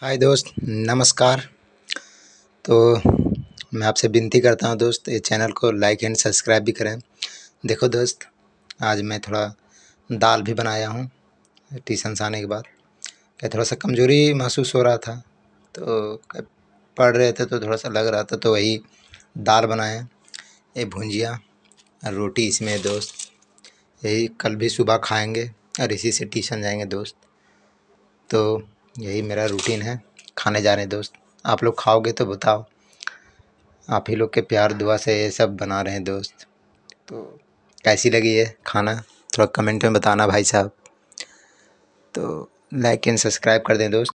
हाय दोस्त नमस्कार तो मैं आपसे विनती करता हूँ दोस्त इस चैनल को लाइक एंड सब्सक्राइब भी करें देखो दोस्त आज मैं थोड़ा दाल भी बनाया हूँ ट्यूशन से आने के बाद क्या थोड़ा सा कमज़ोरी महसूस हो रहा था तो पढ़ रहे थे तो थोड़ा सा लग रहा था तो वही दाल बनाया ये भुंजिया रोटी इसमें दोस्त यही कल भी सुबह खाएँगे और इसी से ट्यूशन जाएँगे दोस्त तो यही मेरा रूटीन है खाने जा रहे हैं दोस्त आप लोग खाओगे तो बताओ आप ही लोग के प्यार दुआ से ये सब बना रहे हैं दोस्त तो कैसी लगी है खाना थोड़ा कमेंट में बताना भाई साहब तो लाइक एंड सब्सक्राइब कर दें दोस्त